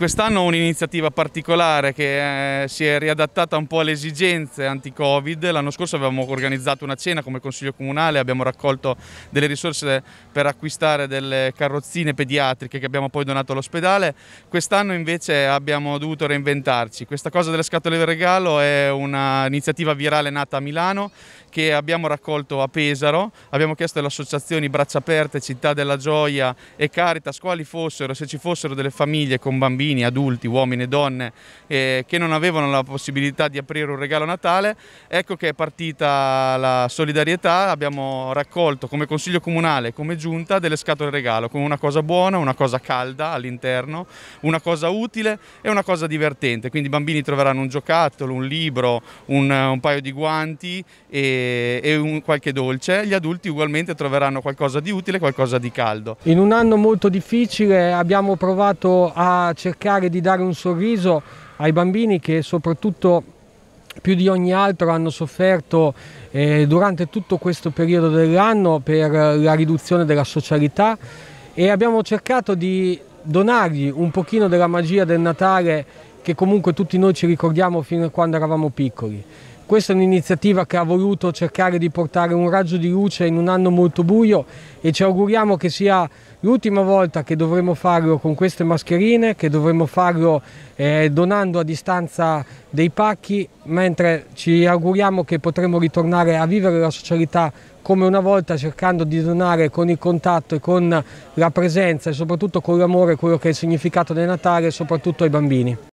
Quest'anno un'iniziativa particolare che eh, si è riadattata un po' alle esigenze anti-Covid. L'anno scorso avevamo organizzato una cena come Consiglio Comunale, abbiamo raccolto delle risorse per acquistare delle carrozzine pediatriche che abbiamo poi donato all'ospedale. Quest'anno invece abbiamo dovuto reinventarci. Questa cosa delle scatole del regalo è un'iniziativa virale nata a Milano che abbiamo raccolto a Pesaro. Abbiamo chiesto alle associazioni Braccia Aperte, Città della Gioia e Caritas quali fossero, se ci fossero delle famiglie con bambini bambini, adulti, uomini e donne eh, che non avevano la possibilità di aprire un regalo Natale, ecco che è partita la solidarietà, abbiamo raccolto come Consiglio Comunale, come Giunta, delle scatole regalo, con una cosa buona, una cosa calda all'interno, una cosa utile e una cosa divertente, quindi i bambini troveranno un giocattolo, un libro, un, un paio di guanti e, e un, qualche dolce, gli adulti ugualmente troveranno qualcosa di utile, qualcosa di caldo. In un anno molto difficile abbiamo provato a cercare cercare di dare un sorriso ai bambini che soprattutto più di ogni altro hanno sofferto eh, durante tutto questo periodo dell'anno per eh, la riduzione della socialità e abbiamo cercato di donargli un pochino della magia del Natale che comunque tutti noi ci ricordiamo fino a quando eravamo piccoli. Questa è un'iniziativa che ha voluto cercare di portare un raggio di luce in un anno molto buio e ci auguriamo che sia l'ultima volta che dovremo farlo con queste mascherine, che dovremo farlo eh, donando a distanza dei pacchi, mentre ci auguriamo che potremo ritornare a vivere la socialità come una volta cercando di donare con il contatto e con la presenza e soprattutto con l'amore quello che è il significato del Natale soprattutto ai bambini.